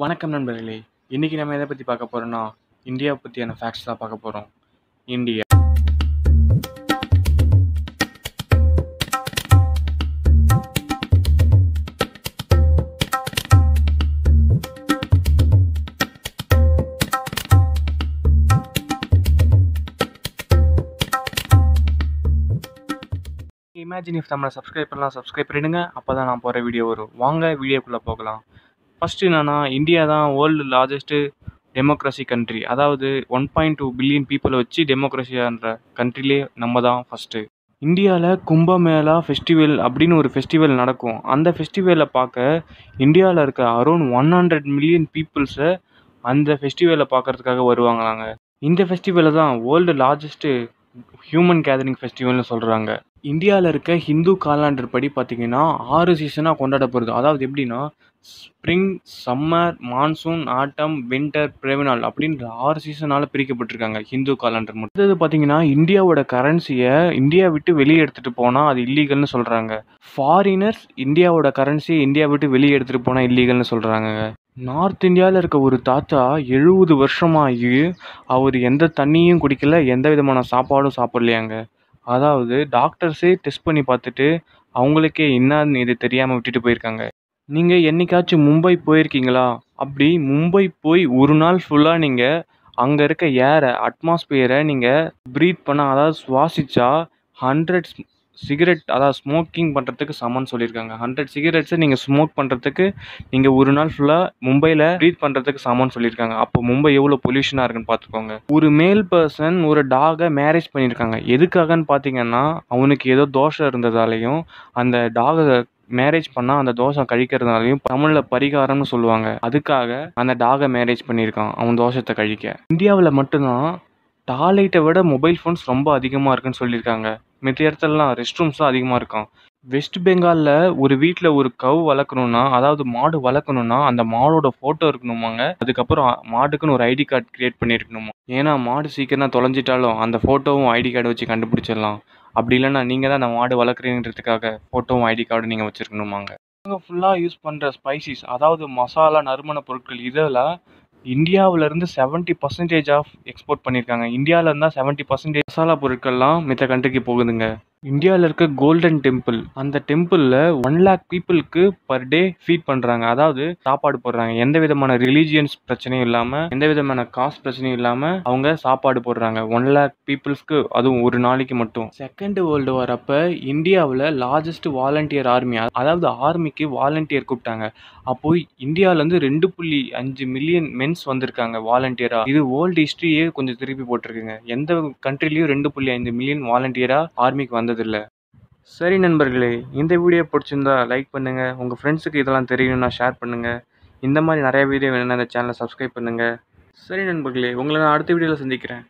வணக்கம் நண்பர்களே இன்றைக்கி நம்ம எதை பற்றி பார்க்க போகிறோன்னா இந்தியா பற்றியான ஃபேக்ட்ஸ் தான் பார்க்க போகிறோம் இந்தியா இமேஜின் இஃப் நம்மளை சப்ஸ்கிரைப் பண்ணலாம் சப்ஸ்கிரைப் பண்ணிடுங்க அப்போ தான் நான் போகிற வீடியோ வரும் வாங்க வீடியோக்குள்ளே போகலாம் ஃபஸ்ட்டு என்னென்னா இந்தியா தான் வேர்ல்டு லார்ஜஸ்ட்டு டெமோக்ரஸி கண்ட்ரி அதாவது ஒன் பாயிண்ட் டூ பில்லியன் பீப்புளை வச்சு டெமோக்ரஸியான்ற கண்ட்ரிலே நம்ம தான் ஃபஸ்ட்டு இந்தியாவில் கும்பமேளா ஃபெஸ்டிவல் அப்படின்னு ஒரு ஃபெஸ்டிவல் நடக்கும் அந்த ஃபெஸ்டிவலை பார்க்க இந்தியாவில் இருக்க அரௌண்ட் ஒன் ஹண்ட்ரட் மில்லியன் பீப்புள்ஸை அந்த ஃபெஸ்டிவலை பார்க்குறதுக்காக வருவாங்களாங்க இந்த ஃபெஸ்டிவலை தான் வேர்ல்டு லார்ஜஸ்ட்டு ஹியூமன் கேதரிங் ஃபெஸ்டிவல்னு சொல்கிறாங்க இந்தியாவில் இருக்க ஹிந்து காலாண்டர் படி பார்த்திங்கன்னா ஆறு சீசனாக கொண்டாடப்படுது அதாவது எப்படின்னா spring summer monsoon autumn winter பிரவினால் அப்படின்ற ஆறு சீசனால் பிரிக்கப்பட்டிருக்காங்க ஹிந்து காலண்டர் மட்டும் இது பார்த்திங்கன்னா இந்தியாவோட கரன்சியை இந்தியா விட்டு வெளியே எடுத்துகிட்டு போனால் அது இல்லீகல்னு சொல்கிறாங்க ஃபாரினர்ஸ் இந்தியாவோட கரன்சியை இந்தியா விட்டு வெளியே எடுத்துகிட்டு போனால் இல்லீகல்னு சொல்கிறாங்க நார்த் இந்தியாவில் இருக்க ஒரு தாத்தா எழுபது வருஷமாகி அவர் எந்த தண்ணியும் குடிக்கல எந்த விதமான சாப்பாடும் சாப்பிட்லையாங்க அதாவது டாக்டர்ஸே டெஸ்ட் பண்ணி பார்த்துட்டு அவங்களுக்கே என்னன்னு இது தெரியாமல் விட்டுட்டு போயிருக்காங்க நீங்கள் என்றைக்காச்சும் மும்பை போயிருக்கீங்களா அப்படி மும்பை போய் ஒரு நாள் ஃபுல்லாக நீங்கள் அங்கே இருக்க ஏரை அட்மாஸ்பியரை நீங்கள் ப்ரீத் பண்ண அதாவது சுவாசித்தா ஹண்ட்ரட்ஸ் சிகரெட் அதாவது ஸ்மோக்கிங் பண்ணுறதுக்கு சமன் சொல்லியிருக்காங்க ஹண்ட்ரட் சிகரெட்ஸை நீங்கள் ஸ்மோக் பண்ணுறதுக்கு நீங்கள் ஒரு நாள் ஃபுல்லாக மும்பையில் ப்ரீத் பண்ணுறதுக்கு சமன் சொல்லியிருக்காங்க அப்போ மும்பை எவ்வளோ பொல்யூஷனாக இருக்குன்னு பார்த்துக்கோங்க ஒரு மேல் பர்சன் ஒரு டாகை மேரேஜ் பண்ணியிருக்காங்க எதுக்காகன்னு பார்த்தீங்கன்னா அவனுக்கு ஏதோ தோஷம் இருந்ததாலையும் அந்த டாகை மேரேஜ் பண்ணால் அந்த தோஷம் கழிக்கிறதுனாலையும் தமிழில் பரிகாரம்னு சொல்லுவாங்க அதுக்காக அந்த டாகை மேரேஜ் பண்ணியிருக்கான் அவன் தோஷத்தை கழிக்க இந்தியாவில் மட்டும்தான் டாலைட்டை விட மொபைல் ஃபோன்ஸ் ரொம்ப அதிகமாக இருக்குன்னு சொல்லியிருக்காங்க மற்ற இடத்துலலாம் ரெஸ்ட் ரூம்ஸ்லாம் அதிகமாக இருக்கும் வெஸ்ட் பெங்காலில் ஒரு வீட்டில் ஒரு கவ் வளர்க்கணுன்னா அதாவது மாடு வளர்க்கணுன்னா அந்த மாடோட ஃபோட்டோ இருக்கணுமாங்க அதுக்கப்புறம் மாட்டுக்குன்னு ஒரு ஐடி கார்டு க்ரியேட் பண்ணியிருக்கணுமா ஏன்னா மாடு சீக்கிரம் தொலைஞ்சிட்டாலும் அந்த ஃபோட்டோவும் ஐடி கார்டு வச்சு கண்டுபிடிச்சிடலாம் அப்படி இல்லைன்னா நீங்கள் தான் அந்த மாடு வளர்க்குறீங்கிறதுக்காக ஃபோட்டோவும் ஐடி கார்டும் நீங்கள் வச்சுருக்கணுமாங்க ஃபுல்லாக யூஸ் பண்ணுற ஸ்பைசிஸ் அதாவது மசாலா நறுமண பொருட்கள் இதெல்லாம் இந்தியாவிலேருந்து செவன்ட்டி பர்சன்டேஜ் ஆஃப் எக்ஸ்போர்ட் பண்ணியிருக்காங்க இந்தியாவில் இருந்தால் செவன்ட்டி பர்சன்டேஜ் மசாலா பொருட்கள்லாம் மத்த கண்ட்ரிக்கு போகுதுங்க இந்தியாவில் இருக்க கோல்டன் டெம்பிள் அந்த டெம்பிளில் ஒன் லேக் பீப்புளுக்கு பர் டே ஃபீட் பண்ணுறாங்க அதாவது சாப்பாடு போடுறாங்க எந்த விதமான ரிலீஜியன்ஸ் பிரச்சனையும் இல்லாமல் எந்த விதமான காஸ்ட் பிரச்சனையும் இல்லாமல் அவங்க சாப்பாடு போடுறாங்க ஒன் லேக் பீப்புள்ஸ்க்கு அதுவும் ஒரு நாளைக்கு மட்டும் செகண்ட் வேர்ல்டு வரப்போ இந்தியாவில் லார்ஜஸ்ட் வாலண்டியர் ஆர்மி அதாவது ஆர்மிக்கு வாலண்டியர் கூப்பிட்டாங்க அப்போ இந்தியாவிலேருந்து ரெண்டு புள்ளி அஞ்சு மில்லியன் மென்ஸ் வந்திருக்காங்க வாலண்டியராக இது வேர்ல்டு ஹிஸ்ட்ரியே கொஞ்சம் திருப்பி போட்டிருக்குங்க எந்த கண்ட்ரிலையும் ரெண்டு புள்ளி ஐந்து மில்லியன் வாலண்டியராக ஆர்மிக்கு வந்து வந்ததில்லை சரி நண்பர்களே இந்த வீடியோ பிடிச்சிருந்தா லைக் பண்ணுங்கள் உங்கள் ஃப்ரெண்ட்ஸுக்கு இதெல்லாம் தெரியணும்னா ஷேர் பண்ணுங்கள் இந்த மாதிரி நிறையா வீடியோ வேணும்னா இந்த சேனலை சப்ஸ்கிரைப் பண்ணுங்கள் சரி நண்பர்களே உங்களை நான் அடுத்த வீடியோவில் சந்திக்கிறேன்